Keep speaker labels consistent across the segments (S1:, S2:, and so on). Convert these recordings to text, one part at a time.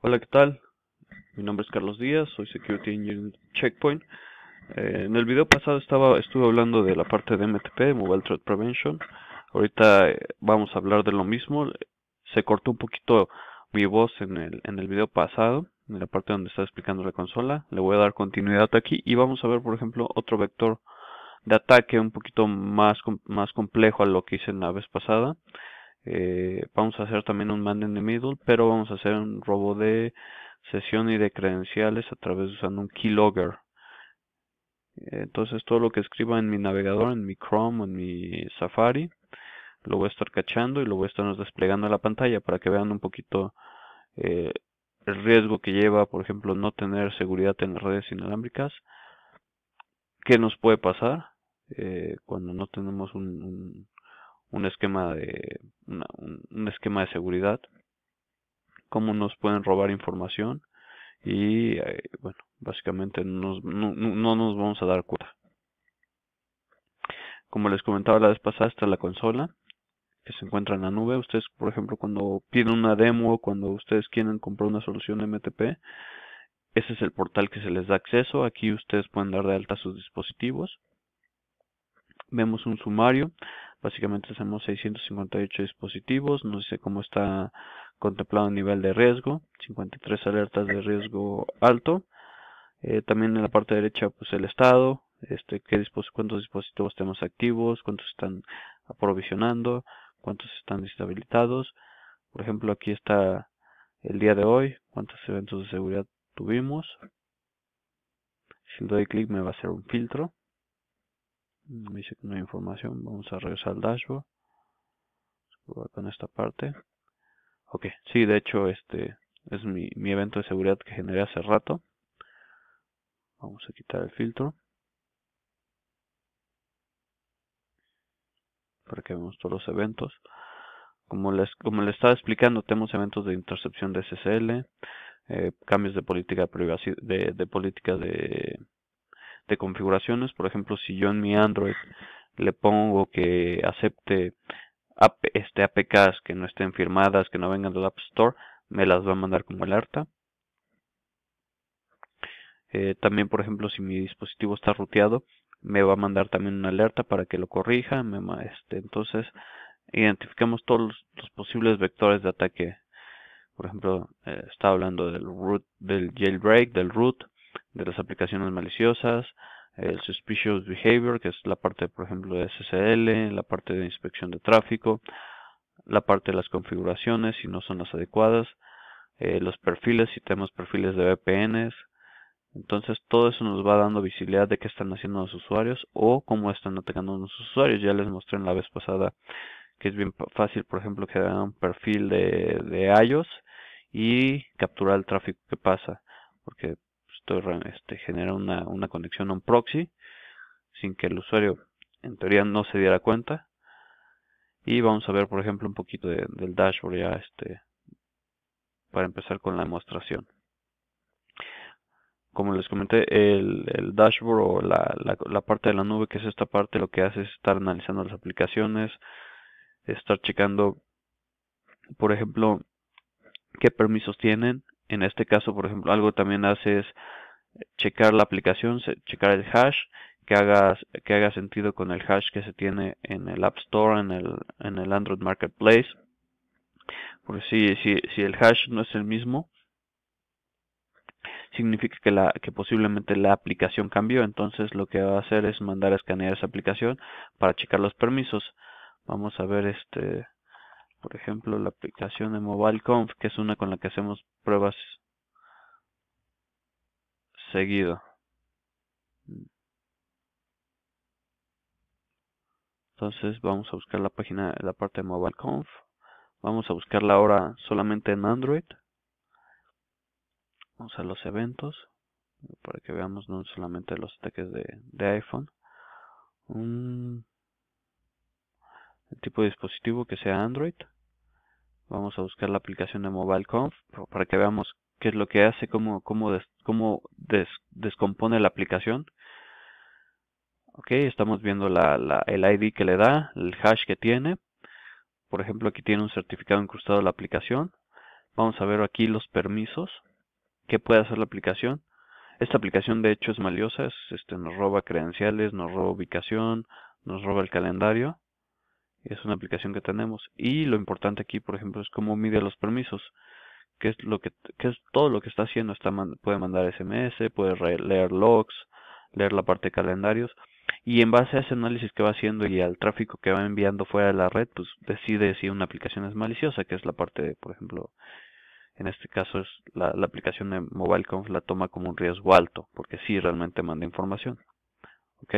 S1: Hola, ¿qué tal? Mi nombre es Carlos Díaz, soy Security Engineer Checkpoint. Eh, en el video pasado estaba, estuve hablando de la parte de MTP, Mobile Threat Prevention. Ahorita eh, vamos a hablar de lo mismo. Se cortó un poquito mi voz en el, en el video pasado, en la parte donde estaba explicando la consola. Le voy a dar continuidad aquí y vamos a ver, por ejemplo, otro vector de ataque un poquito más, más complejo a lo que hice en la vez pasada. Eh, vamos a hacer también un man in the middle, pero vamos a hacer un robo de sesión y de credenciales a través usando un keylogger. Entonces todo lo que escriba en mi navegador, en mi Chrome, en mi Safari, lo voy a estar cachando y lo voy a estar desplegando a la pantalla para que vean un poquito eh, el riesgo que lleva, por ejemplo, no tener seguridad en las redes inalámbricas, qué nos puede pasar eh, cuando no tenemos un, un esquema de, un, esquema de seguridad, cómo nos pueden robar información y eh, bueno, básicamente nos, no, no, nos vamos a dar cuenta. Como les comentaba la vez pasada, está la consola que se encuentra en la nube. Ustedes, por ejemplo, cuando piden una demo, cuando ustedes quieren comprar una solución MTP, ese es el portal que se les da acceso. Aquí ustedes pueden dar de alta sus dispositivos. Vemos un sumario. Básicamente tenemos 658 dispositivos, no sé cómo está contemplado el nivel de riesgo, 53 alertas de riesgo alto. Eh, también en la parte derecha pues el estado, este, qué cuántos dispositivos tenemos activos, cuántos están aprovisionando, cuántos están deshabilitados. Por ejemplo, aquí está el día de hoy, cuántos eventos de seguridad tuvimos. Si doy clic me va a hacer un filtro me dice que no hay información vamos a regresar al dashboard con esta parte ok sí de hecho este es mi, mi evento de seguridad que generé hace rato vamos a quitar el filtro para que veamos todos los eventos como les, como les estaba explicando tenemos eventos de intercepción de SSL eh, cambios de política de, privacidad, de política de de configuraciones. Por ejemplo, si yo en mi Android le pongo que acepte APKs este, que no estén firmadas, que no vengan del App Store, me las va a mandar como alerta. Eh, también, por ejemplo, si mi dispositivo está ruteado, me va a mandar también una alerta para que lo corrija. Me, este, entonces, identificamos todos los, posibles vectores de ataque. Por ejemplo, eh, está hablando del root, del jailbreak, del root, de las aplicaciones maliciosas, el suspicious behavior, que es la parte, por ejemplo, de SSL, la parte de inspección de tráfico, la parte de las configuraciones, si no son las adecuadas, eh, los perfiles, si tenemos perfiles de VPNs. Entonces, todo eso nos va dando visibilidad de qué están haciendo los usuarios o cómo están atacando los usuarios. Ya les mostré en la vez pasada que es bien fácil, por ejemplo, que crear un perfil de, de iOS y capturar el tráfico que pasa. Porque este, genera una, conexión a un proxy sin que el usuario en teoría no se diera cuenta y vamos a ver por ejemplo un poquito del dashboard ya este para empezar con la demostración como les comenté el, dashboard o la, la, parte de la nube que es esta parte lo que hace es estar analizando las aplicaciones estar checando por ejemplo qué permisos tienen en este caso, por ejemplo, algo también hace es checar la aplicación, checar el hash, que haga sentido con el hash que se tiene en el App Store, en el, en el Android Marketplace. Porque si, el hash no es el mismo, significa que, que posiblemente la aplicación cambió. Entonces lo que va a hacer es mandar a escanear esa aplicación para checar los permisos. Vamos a ver este por ejemplo, la aplicación de MobileConf, que es una con la que hacemos pruebas seguido. Entonces vamos a buscar la página, la parte de MobileConf. Vamos a buscarla ahora solamente en Android. Vamos a los eventos, para que veamos no solamente los ataques de, iPhone. el tipo de dispositivo que sea Android. Vamos a buscar la aplicación de MobileConf para que veamos qué es lo que hace, cómo, descompone la aplicación. Ok, estamos viendo el ID que le da, el hash que tiene. Por ejemplo, aquí tiene un certificado incrustado la aplicación. Vamos a ver aquí los permisos. ¿Qué puede hacer la aplicación? Esta aplicación de hecho es maliosa, este, nos roba credenciales, nos roba ubicación, nos roba el calendario es una aplicación que tenemos. Y lo importante aquí, por ejemplo, es cómo mide los permisos, que es, lo que, es todo lo que está haciendo. Está puede mandar SMS, puede leer logs, leer la parte de calendarios. Y en base a ese análisis que va haciendo y al tráfico que va enviando fuera de la red, pues decide si una aplicación es maliciosa, que es la parte de, por ejemplo, en este caso es la, aplicación de MobileConf la toma como un riesgo alto, porque sí realmente manda información. ¿Ok?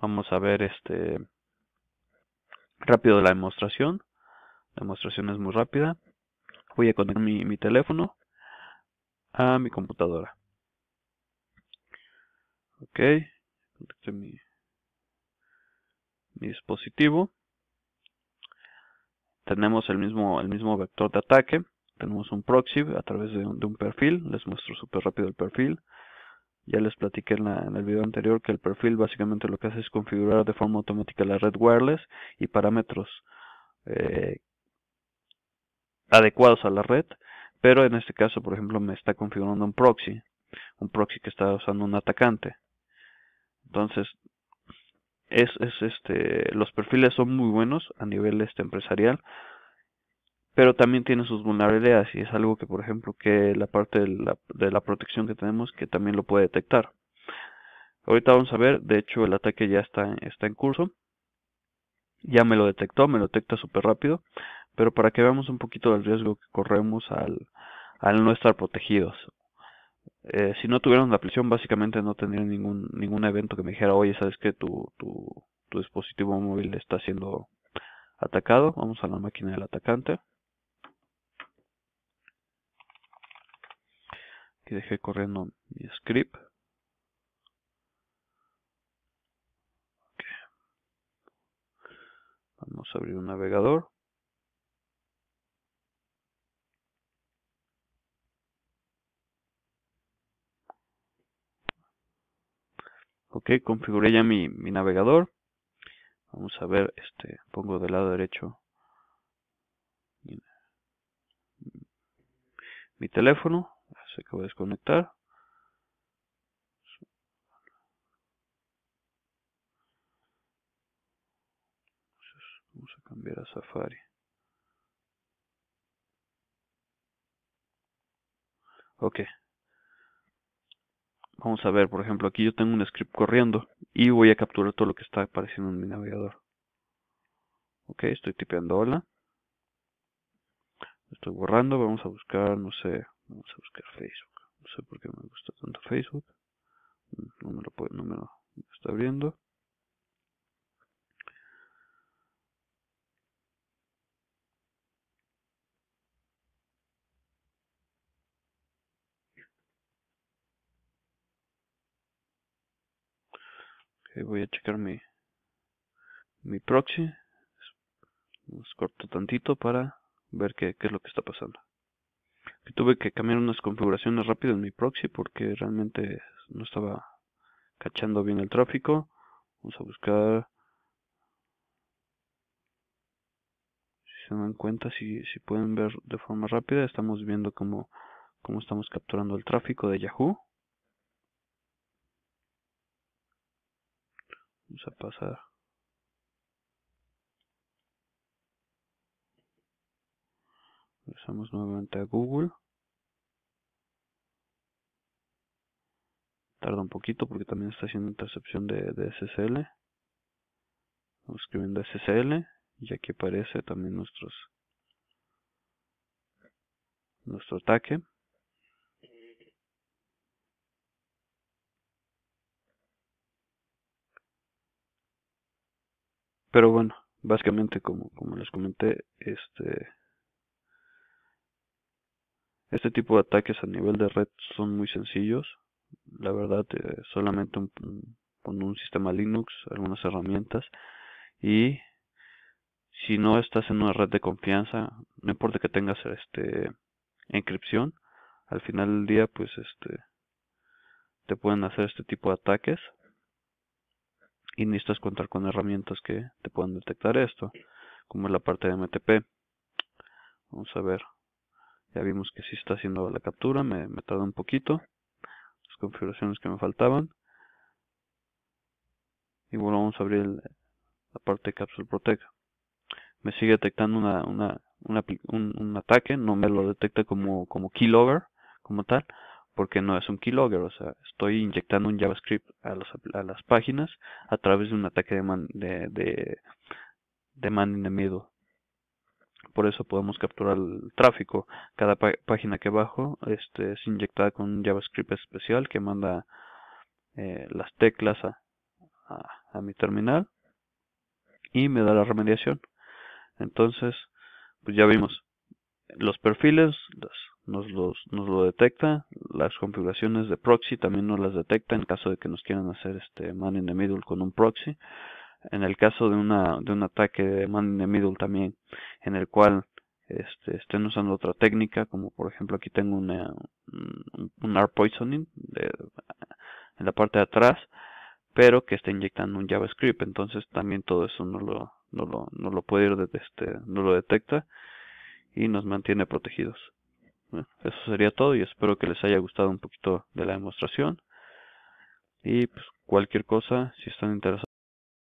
S1: Vamos a ver este rápido la demostración. La demostración es muy rápida. Voy a conectar mi, mi teléfono a mi computadora. Ok, conecté mi, dispositivo. Tenemos el mismo, el mismo vector de ataque. Tenemos un proxy a través de un, de un perfil. Les muestro súper rápido el perfil. Ya les platiqué en, el video anterior que el perfil básicamente lo que hace es configurar de forma automática la red wireless y parámetros eh, adecuados a la red, pero en este caso, por ejemplo, me está configurando un proxy, un proxy que está usando un atacante. Entonces, es, es este, los perfiles son muy buenos a nivel este empresarial, pero también tiene sus vulnerabilidades y es algo que, por ejemplo, que la parte de la, protección que tenemos que también lo puede detectar. Ahorita vamos a ver, de hecho el ataque ya está, está en curso. Ya me lo detectó, me lo detecta súper rápido, pero para que veamos un poquito del riesgo que corremos al, al no estar protegidos. Eh, si no tuvieran la aplicación, básicamente no tendrían ningún, ningún evento que me dijera, oye, ¿sabes que tu dispositivo móvil está siendo atacado? Vamos a la máquina del atacante. y dejé corriendo mi script. Vamos a abrir un navegador. ok configuré ya mi, navegador vamos a ver este pongo del lado derecho mi teléfono se voy de desconectar. Vamos a cambiar a Safari. Ok. Vamos a ver, por ejemplo, aquí yo tengo un script corriendo y voy a capturar todo lo que está apareciendo en mi navegador. Ok, estoy tipeando hola. Estoy borrando, vamos a buscar, no sé, Vamos a buscar Facebook. No sé por qué me gusta tanto Facebook. No me lo, no me lo está abriendo. voy a checar mi, mi proxy. Nos corto tantito para ver qué, qué es lo que está pasando tuve que cambiar unas configuraciones rápido en mi proxy porque realmente no estaba cachando bien el tráfico. Vamos a buscar si se dan cuenta, si, si pueden ver de forma rápida, estamos viendo cómo, cómo estamos capturando el tráfico de Yahoo. Vamos a pasar Regresamos nuevamente a Google. Tarda un poquito porque también está haciendo intercepción de, de SSL. Vamos escribiendo SSL y aquí aparece también nuestros nuestro ataque. Pero bueno, básicamente como, como les comenté, este este tipo de ataques a nivel de red son muy sencillos. La verdad, eh, solamente con un sistema Linux, algunas herramientas. Y si no estás en una red de confianza, no importa que tengas este encripción, al final del día, pues este te pueden hacer este tipo de ataques y necesitas contar con herramientas que te puedan detectar esto, como es la parte de MTP. Vamos a ver. Ya vimos que sí está haciendo la captura, me, me tardó un poquito. Las configuraciones que me faltaban. Y bueno, vamos a abrir la parte de Capsule Protect. Me sigue detectando un, ataque, no me lo detecta como, como keylogger, como tal, porque no es un keylogger, o sea, estoy inyectando un JavaScript a, a las páginas a través de un ataque de, man, de, de, de man in the middle por eso podemos capturar el tráfico. Cada página que bajo este, es inyectada con un JavaScript especial que manda eh, las teclas a, a, mi terminal y me da la remediación. Entonces, pues ya vimos los perfiles, nos, los, nos lo detecta, las configuraciones de proxy también nos las detecta en caso de que nos quieran hacer este man in the middle con un proxy. En el caso de, una, de un ataque de man in the middle también en el cual este, estén usando otra técnica, como por ejemplo aquí tengo un, un poisoning en la parte de atrás, pero que está inyectando un JavaScript, entonces también todo eso no lo, no lo, no lo puede ir, este, no lo detecta y nos mantiene protegidos. eso sería todo y espero que les haya gustado un poquito de la demostración. Y pues, cualquier cosa, si están interesados.